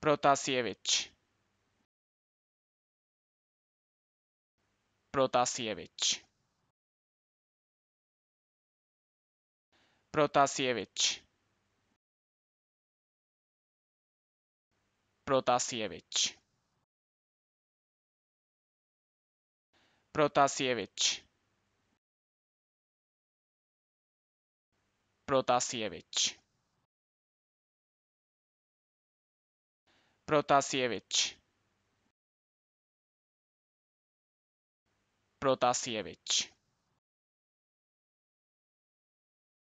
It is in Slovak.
Protasievič Protasievič Protasievič Protasievič Protasievič Protasievič Protasievič Protasievič